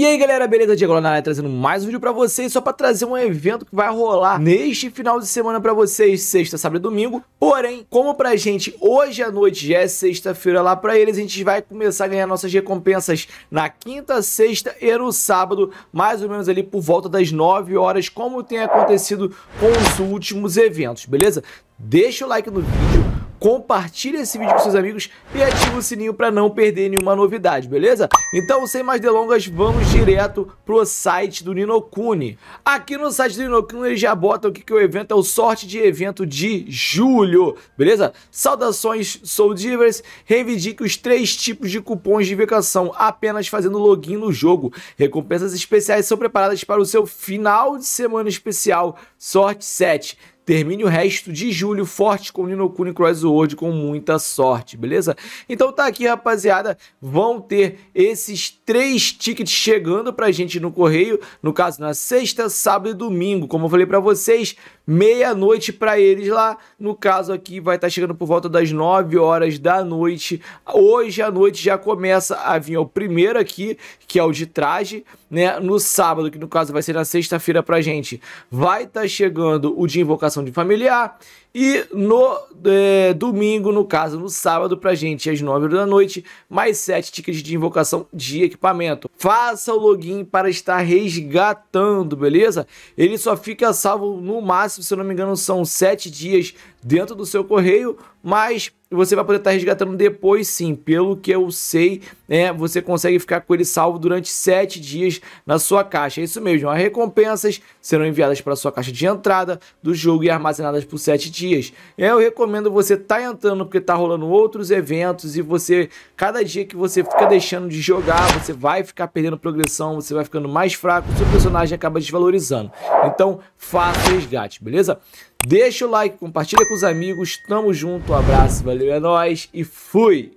E aí galera, beleza? Diego Lanara trazendo mais um vídeo pra vocês, só pra trazer um evento que vai rolar neste final de semana pra vocês, sexta, sábado e domingo. Porém, como pra gente hoje à noite já é sexta-feira lá pra eles, a gente vai começar a ganhar nossas recompensas na quinta, sexta e no sábado, mais ou menos ali por volta das 9 horas, como tem acontecido com os últimos eventos, beleza? Deixa o like no vídeo compartilhe esse vídeo com seus amigos e ative o sininho para não perder nenhuma novidade, beleza? Então, sem mais delongas, vamos direto pro site do Ninokuni. Aqui no site do Ninokuni eles já botam aqui que o evento é o sorte de evento de julho, beleza? Saudações Soul Divers, reivindique os três tipos de cupons de invocação apenas fazendo login no jogo. Recompensas especiais são preparadas para o seu final de semana especial Sorte 7. Termine o resto de julho forte com Nino Kuni Crossword com muita sorte, beleza? Então tá aqui, rapaziada. Vão ter esses três tickets chegando pra gente no correio, no caso na sexta, sábado e domingo. Como eu falei pra vocês, meia-noite para eles lá. No caso aqui, vai estar tá chegando por volta das 9 horas da noite. Hoje à noite já começa a vir o primeiro aqui, que é o de traje, né? No sábado, que no caso vai ser na sexta-feira pra gente, vai estar tá chegando o de invocação de familiar. E no é, domingo, no caso, no sábado, pra gente, às 9 da noite, mais 7 tickets de invocação de equipamento. Faça o login para estar resgatando, beleza? Ele só fica salvo no máximo, se eu não me engano, são 7 dias dentro do seu correio, mas você vai poder estar tá resgatando depois sim. Pelo que eu sei, né, você consegue ficar com ele salvo durante 7 dias na sua caixa. É isso mesmo, as recompensas serão enviadas para sua caixa de entrada do jogo e armazenadas por 7 dias. É, eu recomendo você estar tá entrando porque está rolando outros eventos e você, cada dia que você fica deixando de jogar, você vai ficar perdendo progressão, você vai ficando mais fraco, seu personagem acaba desvalorizando. Então, faça o resgate, beleza? Deixa o like, compartilha com os amigos. Tamo junto, um abraço, valeu, é nóis e fui!